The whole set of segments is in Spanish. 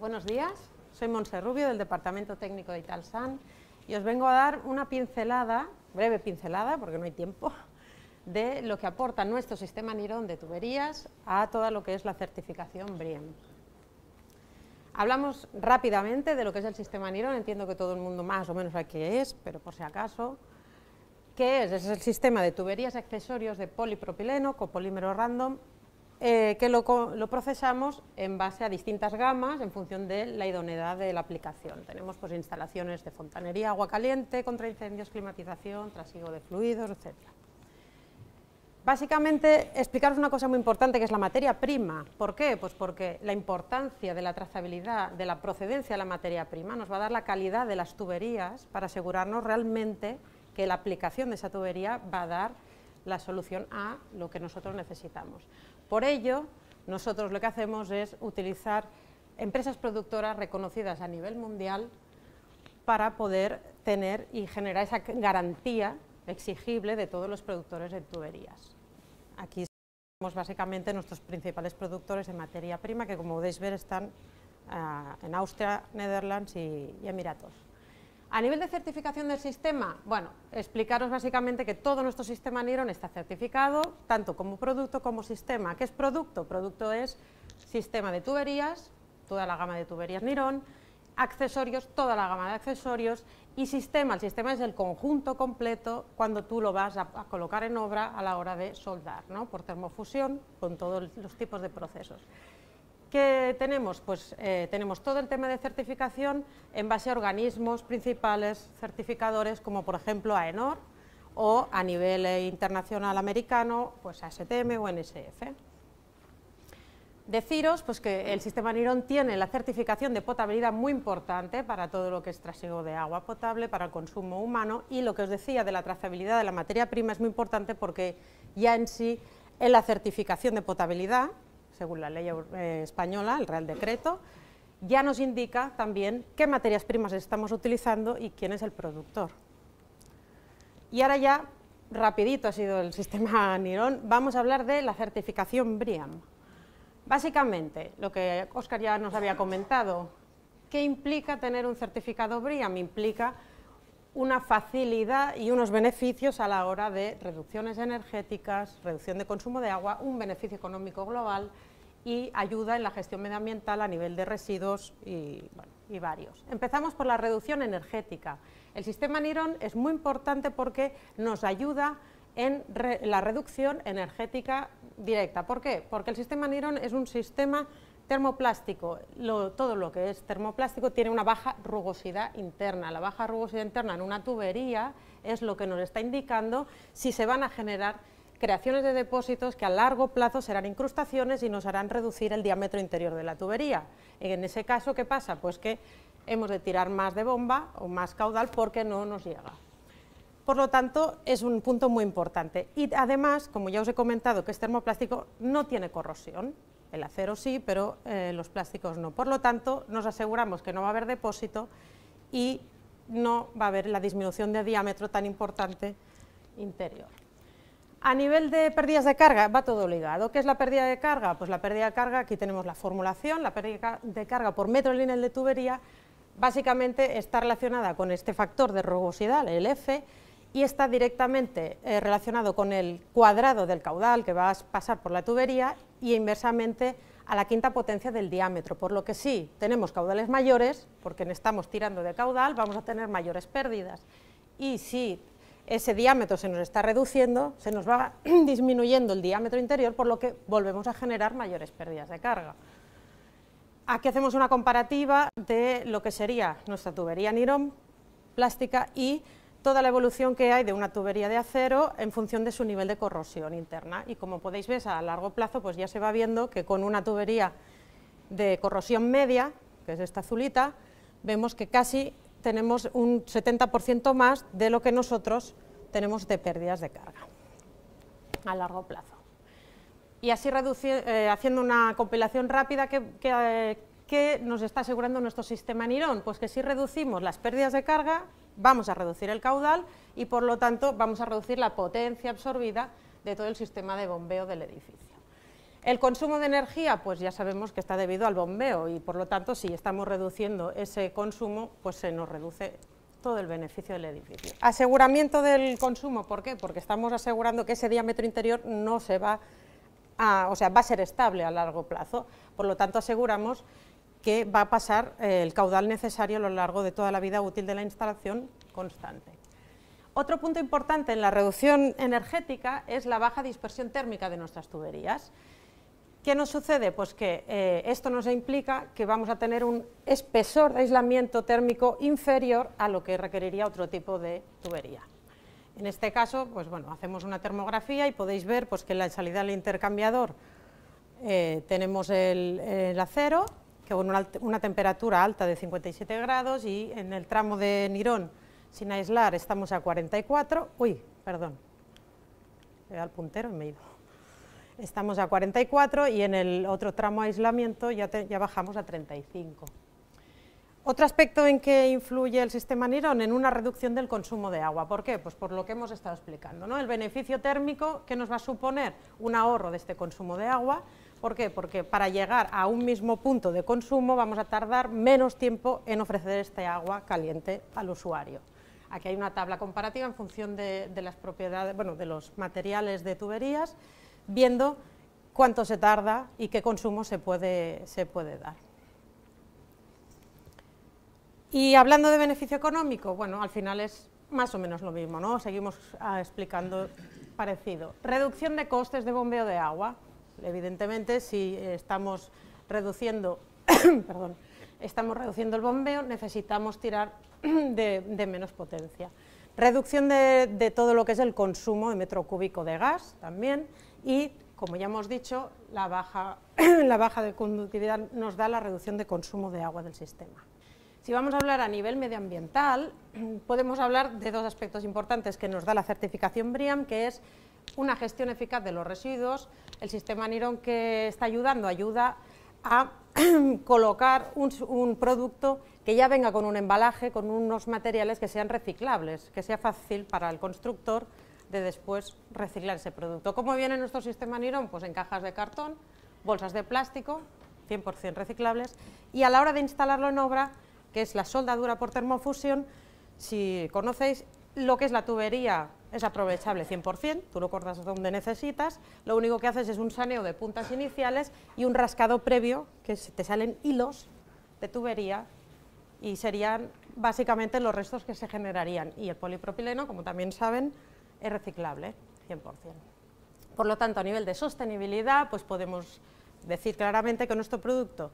Buenos días, soy Monse Rubio del Departamento Técnico de Italsan y os vengo a dar una pincelada, breve pincelada porque no hay tiempo, de lo que aporta nuestro sistema Nirón de tuberías a toda lo que es la certificación BRIEM. Hablamos rápidamente de lo que es el sistema Nirón, entiendo que todo el mundo más o menos sabe qué es, pero por si acaso. ¿Qué es? Es el sistema de tuberías accesorios de polipropileno copolímero random eh, que lo, procesamos en base a distintas gamas en función de la idoneidad de la aplicación. Tenemos pues, instalaciones de fontanería, agua caliente, contra incendios, climatización, trasiego de fluidos, etc. Básicamente, explicaros una cosa muy importante que es la materia prima. ¿Por qué? Pues porque la importancia de la trazabilidad, de la procedencia de la materia prima, nos va a dar la calidad de las tuberías para asegurarnos realmente que la aplicación de esa tubería va a dar la solución a lo que nosotros necesitamos. Por ello, nosotros lo que hacemos es utilizar empresas productoras reconocidas a nivel mundial para poder tener y generar esa garantía exigible de todos los productores de tuberías. Aquí tenemos básicamente nuestros principales productores de materia prima que como podéis ver están ah, en Austria, Netherlands y Emiratos. A nivel de certificación del sistema, bueno, explicaros básicamente que todo nuestro sistema Niron está certificado, tanto como producto como sistema. ¿Qué es producto? Producto es sistema de tuberías, toda la gama de tuberías Niron, accesorios, toda la gama de accesorios y sistema. El sistema es el conjunto completo cuando tú lo vas a, a colocar en obra a la hora de soldar, ¿no? por termofusión, con todos los tipos de procesos. ¿Qué tenemos? Pues eh, tenemos todo el tema de certificación en base a organismos principales certificadores como por ejemplo AENOR o a nivel eh, internacional americano, pues ASTM o NSF. Deciros pues, que el sistema NIRON tiene la certificación de potabilidad muy importante para todo lo que es trasiego de agua potable, para el consumo humano y lo que os decía de la trazabilidad de la materia prima es muy importante porque ya en sí en la certificación de potabilidad según la ley eh, española, el Real Decreto, ya nos indica también qué materias primas estamos utilizando y quién es el productor. Y ahora ya, rapidito ha sido el sistema Nirón, vamos a hablar de la certificación BRIAM. Básicamente, lo que Oscar ya nos había comentado, ¿qué implica tener un certificado BRIAM? Implica una facilidad y unos beneficios a la hora de reducciones energéticas, reducción de consumo de agua, un beneficio económico global, y ayuda en la gestión medioambiental a nivel de residuos y, varios. Empezamos por la reducción energética. El sistema NIRON es muy importante porque nos ayuda en la reducción energética directa. ¿Por qué? Porque el sistema NIRON es un sistema termoplástico, todo lo que es termoplástico tiene una baja rugosidad interna. La baja rugosidad interna en una tubería es lo que nos está indicando si se van a generar creaciones de depósitos que a largo plazo serán incrustaciones y nos harán reducir el diámetro interior de la tubería. En ese caso, ¿qué pasa? Pues que hemos de tirar más de bomba o más caudal porque no nos llega. Por lo tanto, es un punto muy importante. Y además, como ya os he comentado, que este termoplástico, no tiene corrosión. El acero sí, pero eh, los plásticos no. Por lo tanto, nos aseguramos que no va a haber depósito y no va a haber la disminución de diámetro tan importante interior. A nivel de pérdidas de carga, va todo ligado. ¿Qué es la pérdida de carga? Pues la pérdida de carga, aquí tenemos la formulación, la pérdida de carga por metro lineal de tubería, básicamente está relacionada con este factor de rugosidad, el F, y está directamente eh, relacionado con el cuadrado del caudal que va a pasar por la tubería y inversamente a la quinta potencia del diámetro, por lo que sí, tenemos caudales mayores, porque estamos tirando de caudal, vamos a tener mayores pérdidas. Y si ese diámetro se nos está reduciendo, se nos va disminuyendo el diámetro interior, por lo que volvemos a generar mayores pérdidas de carga. Aquí hacemos una comparativa de lo que sería nuestra tubería nirón plástica y toda la evolución que hay de una tubería de acero en función de su nivel de corrosión interna. Y como podéis ver, a largo plazo pues ya se va viendo que con una tubería de corrosión media, que es esta azulita, vemos que casi tenemos un 70% más de lo que nosotros tenemos de pérdidas de carga a largo plazo. Y así eh, haciendo una compilación rápida, que, ¿qué nos está asegurando nuestro sistema Nirón? Pues que si reducimos las pérdidas de carga, vamos a reducir el caudal y por lo tanto vamos a reducir la potencia absorbida de todo el sistema de bombeo del edificio. El consumo de energía, pues ya sabemos que está debido al bombeo y por lo tanto si estamos reduciendo ese consumo, pues se nos reduce todo el beneficio del edificio. Aseguramiento del consumo, ¿por qué? Porque estamos asegurando que ese diámetro interior no se va o sea, va a ser estable a largo plazo, por lo tanto aseguramos que va a pasar eh, el caudal necesario a lo largo de toda la vida útil de la instalación constante. Otro punto importante en la reducción energética es la baja dispersión térmica de nuestras tuberías. ¿Qué nos sucede? Pues que eh, esto nos implica que vamos a tener un espesor de aislamiento térmico inferior a lo que requeriría otro tipo de tubería. En este caso, pues bueno, hacemos una termografía y podéis ver pues, que en la salida del intercambiador eh, tenemos el, acero, que con una, temperatura alta de 57 grados y en el tramo de Nirón sin aislar estamos a 44, uy, perdón, le el puntero y me he ido estamos a 44 y en el otro tramo aislamiento ya, ya bajamos a 35. Otro aspecto en que influye el sistema NIRON en una reducción del consumo de agua. ¿Por qué? Pues por lo que hemos estado explicando. El beneficio térmico que nos va a suponer un ahorro de este consumo de agua. ¿Por qué? Porque para llegar a un mismo punto de consumo vamos a tardar menos tiempo en ofrecer este agua caliente al usuario. Aquí hay una tabla comparativa en función de, de las propiedades, bueno, de los materiales de tuberías viendo cuánto se tarda y qué consumo se puede, dar. Y hablando de beneficio económico, bueno, al final es más o menos lo mismo, ¿no? Seguimos ah, explicando parecido. Reducción de costes de bombeo de agua. Evidentemente, si estamos reduciendo, estamos reduciendo el bombeo, necesitamos tirar de, menos potencia. Reducción de todo lo que es el consumo de metro cúbico de gas también y, como ya hemos dicho, la baja, de conductividad nos da la reducción de consumo de agua del sistema. Si vamos a hablar a nivel medioambiental, podemos hablar de dos aspectos importantes que nos da la certificación BRIAM, que es una gestión eficaz de los residuos. El sistema NIRON que está ayudando ayuda a colocar un, producto que ya venga con un embalaje, con unos materiales que sean reciclables, que sea fácil para el constructor de después reciclar ese producto. ¿Cómo viene nuestro sistema Nirón? Pues en cajas de cartón, bolsas de plástico, 100% reciclables, y a la hora de instalarlo en obra, que es la soldadura por termofusión, si conocéis lo que es la tubería, es aprovechable 100%, tú lo cortas donde necesitas, lo único que haces es un saneo de puntas iniciales y un rascado previo, que te salen hilos de tubería y serían básicamente los restos que se generarían. Y el polipropileno, como también saben, es reciclable, 100%. Por lo tanto, a nivel de sostenibilidad, pues podemos decir claramente que nuestro producto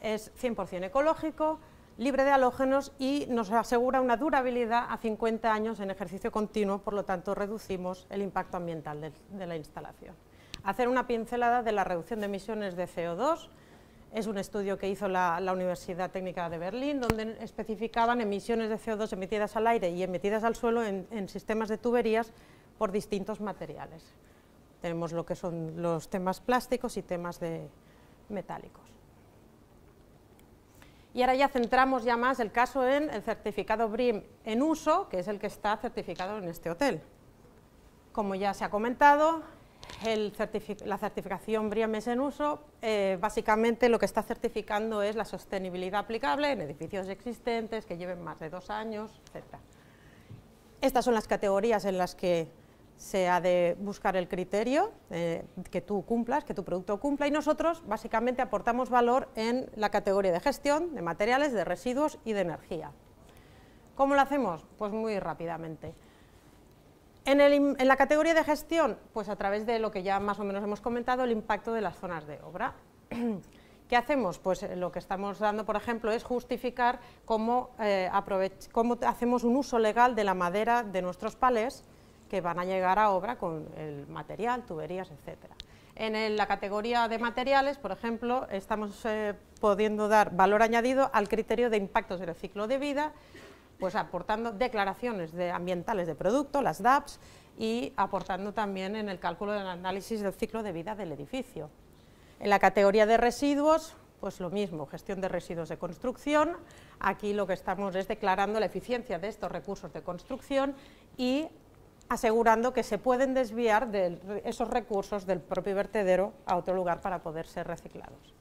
es 100% ecológico, libre de halógenos y nos asegura una durabilidad a 50 años en ejercicio continuo, por lo tanto reducimos el impacto ambiental de, de la instalación. Hacer una pincelada de la reducción de emisiones de CO2, es un estudio que hizo la, Universidad Técnica de Berlín, donde especificaban emisiones de CO2 emitidas al aire y emitidas al suelo en, sistemas de tuberías por distintos materiales. Tenemos lo que son los temas plásticos y temas de metálicos. Y ahora ya centramos ya más el caso en el certificado BRIM en uso, que es el que está certificado en este hotel. Como ya se ha comentado, la certificación BRIAMES en uso, eh, básicamente lo que está certificando es la sostenibilidad aplicable en edificios existentes que lleven más de dos años, etc. Estas son las categorías en las que se ha de buscar el criterio eh, que tú cumplas, que tu producto cumpla y nosotros básicamente aportamos valor en la categoría de gestión, de materiales, de residuos y de energía. ¿Cómo lo hacemos? Pues muy rápidamente. En, la categoría de gestión, pues a través de lo que ya más o menos hemos comentado, el impacto de las zonas de obra. ¿Qué hacemos? Pues eh, lo que estamos dando, por ejemplo, es justificar eh, cómo, hacemos un uso legal de la madera de nuestros palés que van a llegar a obra con el material, tuberías, etc. En la categoría de materiales, por ejemplo, estamos eh, pudiendo dar valor añadido al criterio de impactos del ciclo de vida pues aportando declaraciones de ambientales de producto, las DAPs, y aportando también en el cálculo del análisis del ciclo de vida del edificio. En la categoría de residuos, pues lo mismo, gestión de residuos de construcción, aquí lo que estamos es declarando la eficiencia de estos recursos de construcción y asegurando que se pueden desviar de esos recursos del propio vertedero a otro lugar para poder ser reciclados.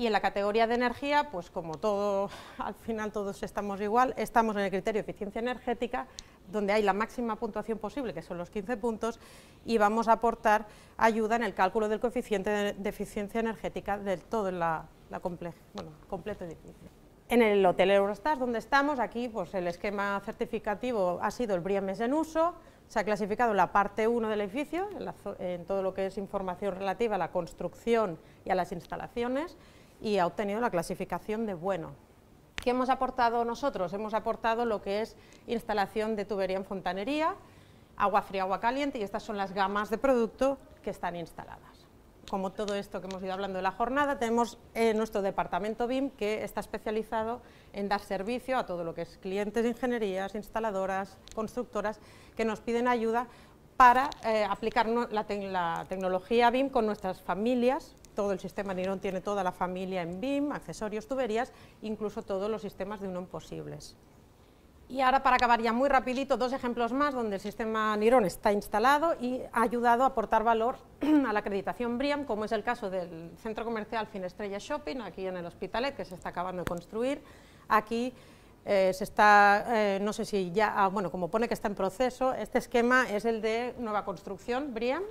Y en la categoría de energía, pues como todo, al final todos estamos igual, estamos en el criterio de eficiencia energética, donde hay la máxima puntuación posible, que son los 15 puntos, y vamos a aportar ayuda en el cálculo del coeficiente de eficiencia energética del todo en la, completo edificio. En el Hotel Eurostars, donde estamos, aquí pues, el esquema certificativo ha sido el BRIEMES en uso, se ha clasificado la parte 1 del edificio, en todo lo que es información relativa a la construcción y a las instalaciones, y ha obtenido la clasificación de bueno. ¿Qué hemos aportado nosotros? Hemos aportado lo que es instalación de tubería en fontanería, agua fría, agua caliente y estas son las gamas de producto que están instaladas. Como todo esto que hemos ido hablando de la jornada, tenemos eh, nuestro departamento BIM que está especializado en dar servicio a todo lo que es clientes de ingenierías, instaladoras, constructoras que nos piden ayuda para eh, aplicar la, la, tecnología BIM con nuestras familias todo el sistema Nirón tiene toda la familia en BIM, accesorios, tuberías, incluso todos los sistemas de unión posibles. Y ahora para acabar ya muy rapidito, dos ejemplos más donde el sistema NIRON está instalado y ha ayudado a aportar valor a la acreditación BRIAM, como es el caso del centro comercial Finestrella Shopping, aquí en el Hospitalet, que se está acabando de construir. Aquí eh, se está, eh, no sé si ya, ah, bueno, como pone que está en proceso, este esquema es el de nueva construcción BRIAM,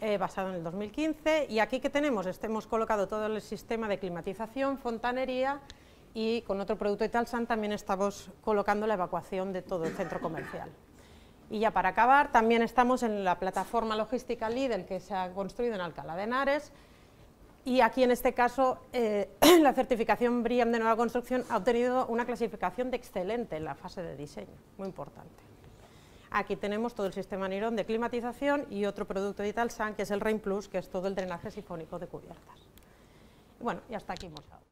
eh, basado en el 2015. Y aquí que tenemos, este, hemos colocado todo el sistema de climatización, fontanería y con otro producto talsan también estamos colocando la evacuación de todo el centro comercial. Y ya para acabar, también estamos en la plataforma logística Lidl que se ha construido en Alcalá de Henares y aquí en este caso eh, la certificación BRIAM de nueva construcción ha obtenido una clasificación de excelente en la fase de diseño, muy importante. Aquí tenemos todo el sistema Nirón de climatización y otro producto de Italsan, que es el Rain Plus, que es todo el drenaje sifónico de cubiertas. Bueno, y hasta aquí hemos